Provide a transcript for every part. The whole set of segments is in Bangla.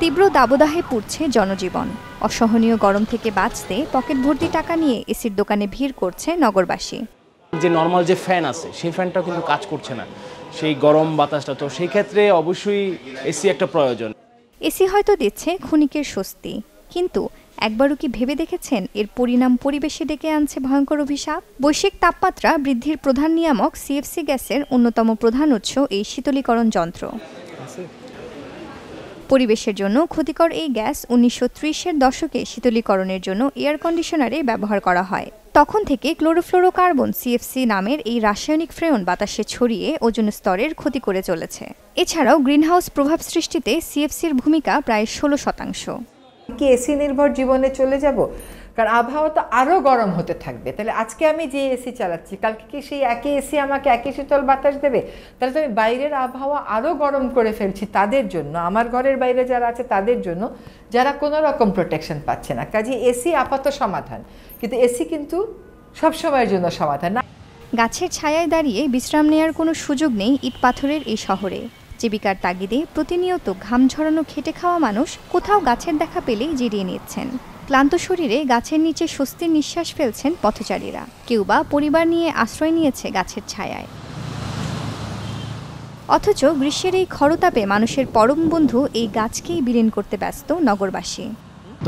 তীব্র দাবদাহে পুড়ছে জনজীবন অসহনীয় গরম থেকে বাঁচতে পকেট ভর্তি টাকা নিয়ে এসির দোকানে ভিড় করছে নগরবাসী যে নর্মাল যে ফ্যান আছে সেই ফ্যানটা কিন্তু কাজ করছে না সেই গরম বাতাসটা তো সেই ক্ষেত্রে অবশ্যই এসি একটা প্রয়োজন এসি হয়তো দিচ্ছে ক্ষণিকের স্বস্তি কিন্তু একবারও কি ভেবে দেখেছেন এর পরিণাম পরিবেশে ডেকে আনছে ভয়ঙ্কর অভিশাপ বৈশ্বিক তাপমাত্রা বৃদ্ধির প্রধান নিয়ামক সিএফসি গ্যাসের অন্যতম প্রধান উৎস এই শীতলীকরণ যন্ত্র পরিবেশের জন্য ক্ষতিকর এই গ্যাস উনিশশো ত্রিশের দশকে শীতলীকরণের জন্য এয়ার কন্ডিশনারে ব্যবহার করা হয় তখন থেকে ক্লোরোফ্লোরোকার্বন সিএফসি নামের এই রাসায়নিক ফ্রেয়ন বাতাসে ছড়িয়ে ওজন স্তরের ক্ষতি করে চলেছে এছাড়াও গ্রিনহাউস প্রভাব সৃষ্টিতে সিএফসির ভূমিকা প্রায় ষোলো শতাংশ কি এসি নির্ভর জীবনে চলে যাব কারণ আবহাওয়া তো আরও গরম হতে থাকবে তাহলে আজকে আমি যে এসি চালাচ্ছি কালকে কি সেই একই এসি আমাকে একই শীতল বাতাস দেবে তাহলে তো আমি বাইরের আবহাওয়া আরও গরম করে ফেলছি তাদের জন্য আমার ঘরের বাইরে যারা আছে তাদের জন্য যারা কোনো রকম প্রোটেকশন পাচ্ছে না কাজে এসি আপাত সমাধান কিন্তু এসি কিন্তু সব সবসময়ের জন্য সমাধান না গাছের ছায়ায় দাঁড়িয়ে বিশ্রাম নেওয়ার কোনো সুযোগ নেই ইট পাথরের এই শহরে জীবিকার তাগিদে প্রতিনিয়ত ঘাম ঝরানো খেটে খাওয়া মানুষ কোথাও গাছের দেখা পেলেই জিরিয়ে নিচ্ছেন ক্লান্ত শরীরে গাছের নিচে স্বস্তির নিঃশ্বাস ফেলছেন পথচারীরা কেউ বা পরিবার নিয়ে আশ্রয় নিয়েছে গাছের ছায়ায় অথচ গ্রীষ্মের এই খরতাপে মানুষের পরম বন্ধু এই গাছকেই বিলীন করতে ব্যস্ত নগরবাসী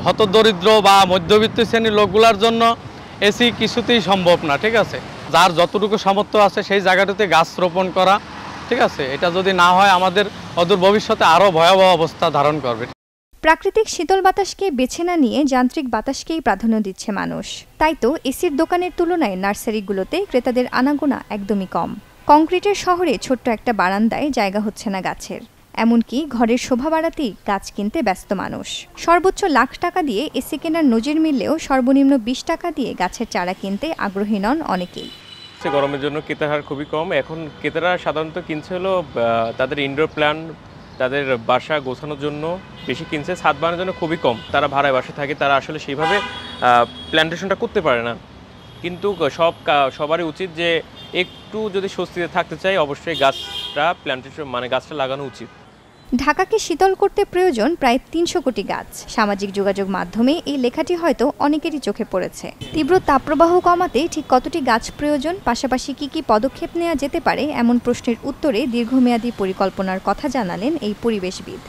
হতদরিদ্র বা মধ্যবিত্ত শ্রেণীর লোকগুলার জন্য এসি কিছুতেই সম্ভব না ঠিক আছে যার যতটুকু সামর্থ্য আছে সেই জায়গাটাতে গাছ রোপণ করা ঠিক আছে এটা যদি না হয় আমাদের অদূর ভবিষ্যতে আরও ভয়াবহ অবস্থা ধারণ করবে প্রাকৃতিক শীতল বাতাসকে বেছে না নিয়ে যান্ত্রিক বাতাসকেই প্রাধান্য দিচ্ছে মানুষ তাই তো এসির দোকানের তুলনায় নার্সারিগুলোতে ক্রেতাদের আনাগোনা একদমই কম কংক্রিটের শহরে ছোট্ট একটা বারান্দায় জায়গা হচ্ছে না গাছের এমনকি ঘরের শোভা বাড়াতেই গাছ কিনতে ব্যস্ত মানুষ সর্বোচ্চ লাখ টাকা দিয়ে এসি কেনার নজির মিললেও সর্বনিম্ন বিশ টাকা দিয়ে গাছের চারা কিনতে আগ্রহী নন অনেকেই গরমের জন্য ক্রেতার হার খুবই কম এখন ক্রেতারা সাধারণত কিনছে হলো তাদের ইনডোর প্ল্যান্ট তাদের বাসা গোছানোর জন্য বেশি কিনছে ছাদ বানানোর জন্য খুবই কম তারা ভাড়ায় বাসা থাকে তারা আসলে সেইভাবে প্ল্যান্টেশনটা করতে পারে না কিন্তু সব সবারই উচিত যে একটু যদি স্বস্তিতে থাকতে চাই অবশ্যই গাছটা প্ল্যান্টেশন মানে গাছটা লাগানো উচিত ঢাকাকে শীতল করতে প্রয়োজন প্রায় তিনশো কোটি গাছ সামাজিক যোগাযোগ মাধ্যমে এই লেখাটি হয়তো অনেকেরই চোখে পড়েছে তীব্র তাপপ্রবাহ কমাতে ঠিক কতটি গাছ প্রয়োজন পাশাপাশি কি কি পদক্ষেপ নেওয়া যেতে পারে এমন প্রশ্নের উত্তরে দীর্ঘমেয়াদী পরিকল্পনার কথা জানালেন এই পরিবেশবিদ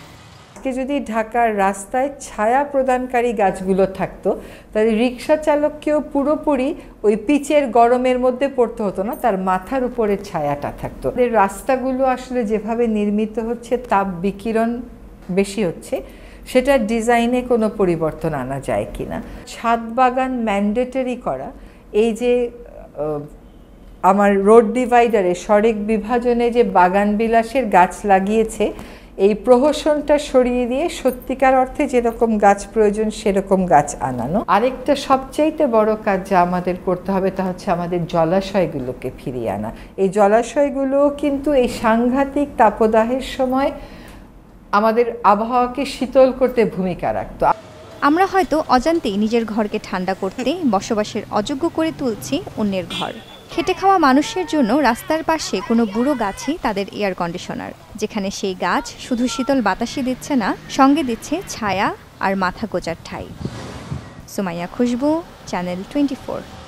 আজকে যদি ঢাকার রাস্তায় ছায়া প্রদানকারী গাছগুলো থাকতো তাহলে রিক্সা চালককেও পুরোপুরি ওই পিচের গরমের মধ্যে পড়তে হতো না তার মাথার উপরে ছায়াটা থাকতো রাস্তাগুলো আসলে যেভাবে নির্মিত হচ্ছে তাপ বিকিরণ বেশি হচ্ছে সেটা ডিজাইনে কোনো পরিবর্তন আনা যায় কি না ছাদ বাগান ম্যান্ডেটরি করা এই যে আমার রোড ডিভাইডারে সড়ক বিভাজনে যে বাগান বিলাসের গাছ লাগিয়েছে এই প্রহসনটা সরিয়ে দিয়ে সত্যিকার অর্থে যেরকম গাছ প্রয়োজন সেরকম গাছ আনানো আরেকটা সবচাইতে বড় কাজ যা আমাদের করতে হবে তা হচ্ছে আমাদের জলাশয়গুলোকে ফিরিয়ে আনা এই জলাশয়গুলো কিন্তু এই সাংঘাতিক তাপদাহের সময় আমাদের আবহাওয়াকে শীতল করতে ভূমিকা রাখতো আমরা হয়তো অজান্তেই নিজের ঘরকে ঠান্ডা করতে বসবাসের অযোগ্য করে তুলছি অন্যের ঘর খেটে খাওয়া মানুষের জন্য রাস্তার পাশে কোনো বুড়ো গাছই তাদের এয়ার কন্ডিশনার যেখানে সেই গাছ শুধু শীতল বাতাসই দিচ্ছে না সঙ্গে দিচ্ছে ছায়া আর মাথা গোজার ঠাই সুমাইয়া খুশবু চ্যানেল টোয়েন্টি